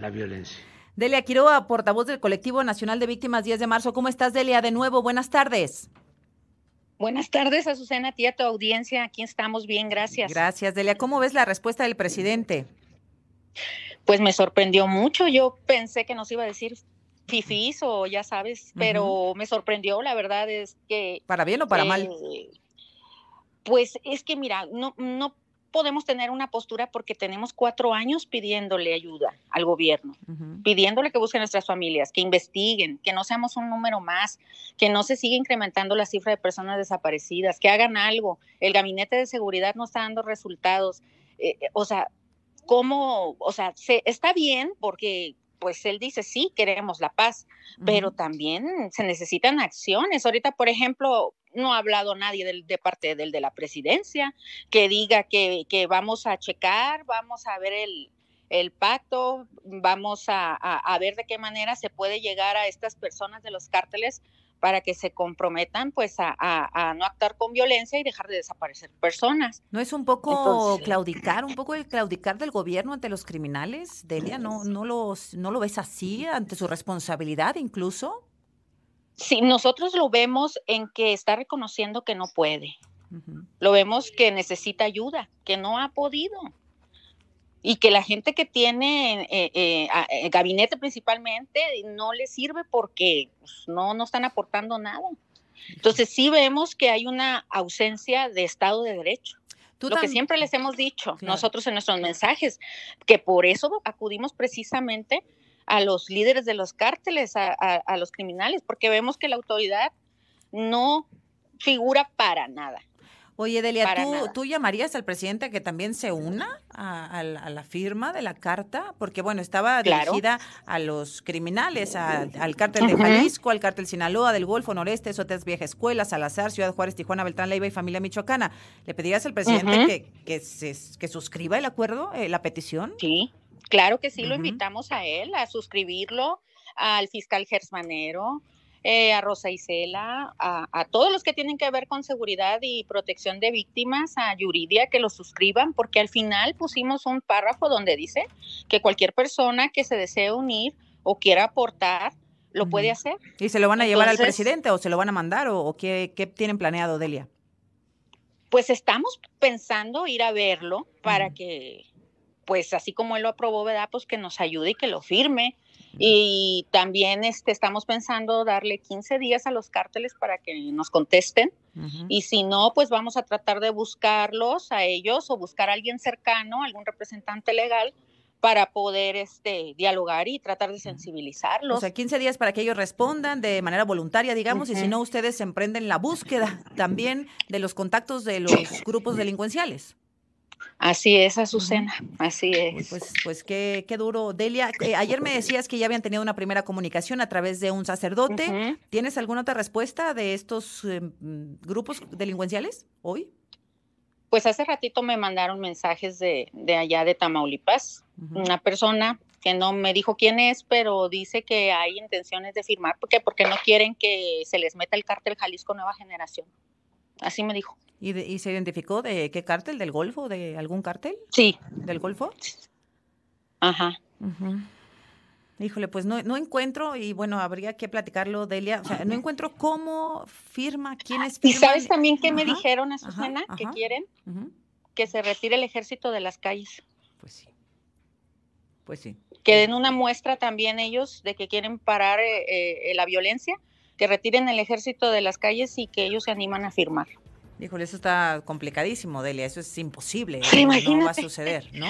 la violencia. Delia Quiroa, portavoz del Colectivo Nacional de Víctimas 10 de Marzo. ¿Cómo estás, Delia? De nuevo, buenas tardes. Buenas tardes, Azucena, a ti, a tu audiencia. Aquí estamos bien, gracias. Gracias, Delia. ¿Cómo ves la respuesta del presidente? Pues me sorprendió mucho. Yo pensé que nos iba a decir fifís o ya sabes, pero me sorprendió, la verdad es que... ¿Para bien o para eh, mal? Pues es que mira, no, no podemos tener una postura porque tenemos cuatro años pidiéndole ayuda al gobierno, pidiéndole que busquen nuestras familias, que investiguen, que no seamos un número más, que no se siga incrementando la cifra de personas desaparecidas, que hagan algo. El gabinete de seguridad no está dando resultados. Eh, eh, o sea, ¿cómo? O sea, está bien porque pues él dice, sí, queremos la paz, pero también se necesitan acciones. Ahorita, por ejemplo, no ha hablado nadie de, de parte del de la presidencia que diga que, que, vamos a checar, vamos a ver el, el pacto, vamos a, a, ver de qué manera se puede llegar a estas personas de los cárteles para que se comprometan pues a, a no actuar con violencia y dejar de desaparecer personas. ¿No es un poco claudicar, un poco el claudicar del gobierno ante los criminales, Delia? ¿No, no, los, ¿No lo ves así ante su responsabilidad incluso? si nosotros lo vemos en que está reconociendo que no puede, lo vemos que necesita ayuda, que no ha podido. Y que la gente que tiene el eh, eh, eh, gabinete principalmente no le sirve porque pues, no, no están aportando nada. Entonces sí vemos que hay una ausencia de Estado de Derecho. lo que siempre les hemos dicho nosotros en nuestros mensajes, que por eso acudimos precisamente a los líderes de los cárteles, a, a, los criminales, porque vemos que la autoridad no figura para nada. Oye, Delia, ¿tú, ¿tú, llamarías al presidente a que también se una a, la firma de la carta? Porque, bueno, estaba dirigida a los criminales, al cártel de Jalisco, al cártel Sinaloa, del Golfo Noreste, Sotes Vieja Escuela, Salazar, Ciudad Juárez, Tijuana, Beltrán, Leiva y Familia Michoacana. ¿Le pedirías al presidente que, que suscriba el acuerdo, eh, la petición? Sí, Claro que sí, lo invitamos a él a suscribirlo, al fiscal Gersmanero, eh, a Rosa Isela, a, a, todos los que tienen que ver con seguridad y protección de víctimas, a Yuridia, que lo suscriban, porque al final pusimos un párrafo donde dice que cualquier persona que se desee unir o quiera aportar, lo puede hacer. ¿Y se lo van a llevar al presidente o se lo van a mandar o, qué, tienen planeado, Delia? Pues estamos pensando ir a verlo para que pues así como él lo aprobó, ¿verdad? Pues que nos ayude y que lo firme. Y también este, estamos pensando darle 15 días a los cárteles para que nos contesten. Y si no, pues vamos a tratar de buscarlos a ellos o buscar a alguien cercano, algún representante legal, para poder este, dialogar y tratar de sensibilizarlos. O sea, 15 días para que ellos respondan de manera voluntaria, digamos, y si no, ustedes emprenden la búsqueda también de los contactos de los grupos delincuenciales. Así es, Azucena, así es. Pues, pues qué, qué duro. Delia, eh, ayer me decías que ya habían tenido una primera comunicación a través de un sacerdote. ¿Tienes alguna otra respuesta de estos eh, grupos delincuenciales hoy? Pues hace ratito me mandaron mensajes de, de allá de Tamaulipas, una persona que no me dijo quién es, pero dice que hay intenciones de firmar, porque porque no quieren que se les meta el cártel Jalisco Nueva Generación. Así me dijo. ¿Y, se identificó de qué cártel? ¿Del Golfo? ¿De algún cártel? Sí. ¿Del Golfo? Ajá. Híjole, pues no, no encuentro, y bueno, habría que platicarlo, Delia, o sea, no encuentro cómo firma, quién es. ¿Y sabes también qué me dijeron, a Susana que quieren? Que se retire el ejército de las calles. Pues sí, pues sí. Que den una muestra también ellos de que quieren parar eh, eh, la violencia, que retiren el ejército de las calles y que ellos se animan a firmarlo. Híjole, eso está complicadísimo, Delia, eso es imposible, no, no va a suceder, ¿no?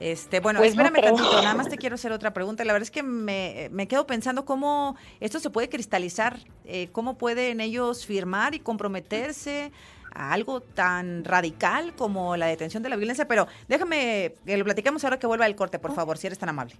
Este, bueno, pues espérame nada más te quiero hacer otra pregunta. La verdad es que me, quedo pensando cómo esto se puede cristalizar, eh, cómo pueden ellos firmar y comprometerse a algo tan radical como la detención de la violencia, pero déjame, lo platicamos ahora que vuelva el corte, por ah. favor, si eres tan amable.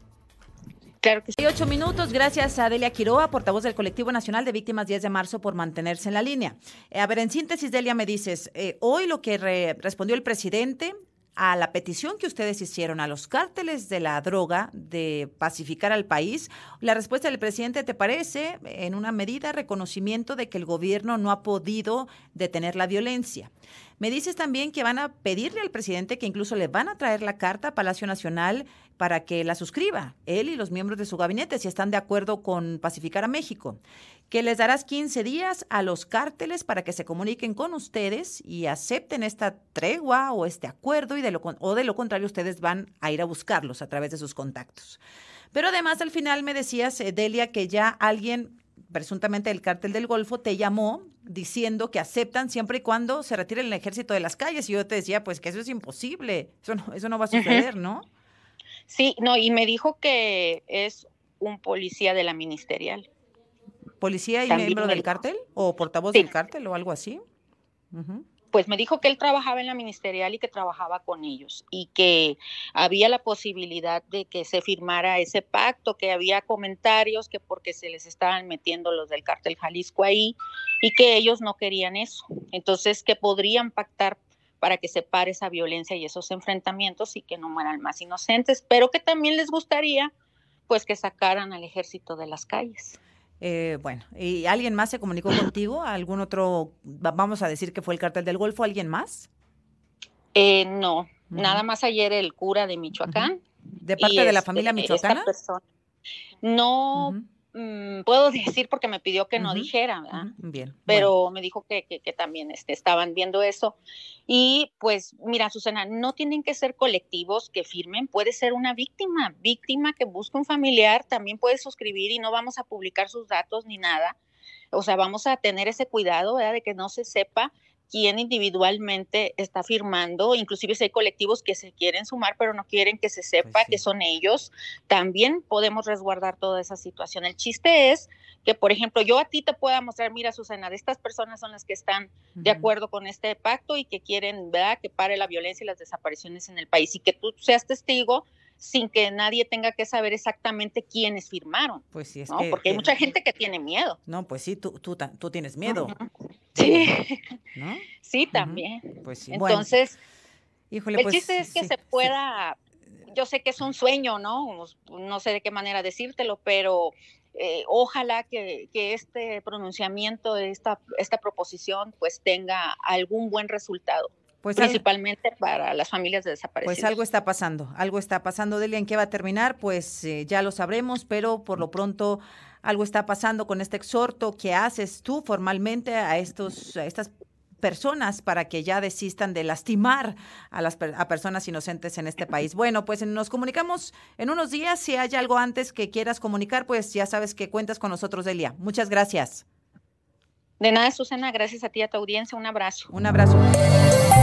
Claro Ocho minutos, gracias a Delia Quiroa, portavoz del Colectivo Nacional de Víctimas 10 de Marzo, por mantenerse en la línea. Eh, a ver, en síntesis, Delia, me dices, eh, hoy lo que respondió el presidente a la petición que ustedes hicieron a los cárteles de la droga de pacificar al país, la respuesta del presidente te parece, en una medida, reconocimiento de que el gobierno no ha podido detener la violencia. Me dices también que van a pedirle al presidente que incluso le van a traer la carta a Palacio Nacional para que la suscriba, él y los miembros de su gabinete, si están de acuerdo con pacificar a México. Que les darás 15 días a los cárteles para que se comuniquen con ustedes y acepten esta tregua o este acuerdo, y de lo, o de lo contrario ustedes van a ir a buscarlos a través de sus contactos. Pero además al final me decías, eh, Delia, que ya alguien presuntamente el cártel del Golfo, te llamó diciendo que aceptan siempre y cuando se retire el ejército de las calles. Y yo te decía, pues que eso es imposible, eso no, eso no va a suceder, ¿no? Sí, no, y me dijo que es un policía de la ministerial. ¿Policía y miembro del cártel? ¿O portavoz del cártel o algo así? pues me dijo que él trabajaba en la ministerial y que trabajaba con ellos y que había la posibilidad de que se firmara ese pacto, que había comentarios que porque se les estaban metiendo los del cártel Jalisco ahí y que ellos no querían eso. Entonces, que podrían pactar para que se pare esa violencia y esos enfrentamientos y que no mueran más inocentes, pero que también les gustaría pues que sacaran al ejército de las calles. Eh, bueno, ¿y alguien más se comunicó contigo? ¿Algún otro, vamos a decir que fue el cartel del Golfo, alguien más? Eh, no, nada más ayer el cura de Michoacán. ¿De parte de la este, familia michoacana? No, Mm, puedo decir porque me pidió que no dijera, Bien. Pero me dijo que, también este, estaban viendo eso. Y pues, mira, Susana, no tienen que ser colectivos que firmen, puede ser una víctima, víctima que busca un familiar, también puede suscribir y no vamos a publicar sus datos ni nada. O sea, vamos a tener ese cuidado, ¿verdad? De que no se sepa quién individualmente está firmando, inclusive si hay colectivos que se quieren sumar pero no quieren que se pues sepa que son ellos, también podemos resguardar toda esa situación. El chiste es que, por ejemplo, yo a ti te pueda mostrar, mira Susana, estas personas son las que están de acuerdo con este pacto y que quieren, ¿verdad?, que pare la violencia y las desapariciones en el país y que tú seas testigo sin que nadie tenga que saber exactamente quiénes firmaron. Pues sí, es Porque hay eh, mucha eh, gente que tiene miedo. No, pues sí, tú, tú, tienes miedo. Sí. Sí, también. Pues sí. Entonces, el pues chiste es que se pueda, yo sé que es un sueño, ¿no? No sé de qué manera decírtelo, pero eh, ojalá que, este pronunciamiento, esta, esta proposición, pues tenga algún buen resultado. Pues principalmente para las familias de desaparecidos. Pues algo está pasando, algo está pasando. Delia, ¿en qué va a terminar? Pues eh, ya lo sabremos, pero por lo pronto algo está pasando con este exhorto que haces tú formalmente a, estos, estas personas para que ya desistan de lastimar a las a personas inocentes en este país. Bueno, pues nos comunicamos en unos días. Si hay algo antes que quieras comunicar, pues ya sabes que cuentas con nosotros, Delia. Muchas gracias. De nada, Susana. Gracias a ti y a tu audiencia. Un abrazo. Un abrazo.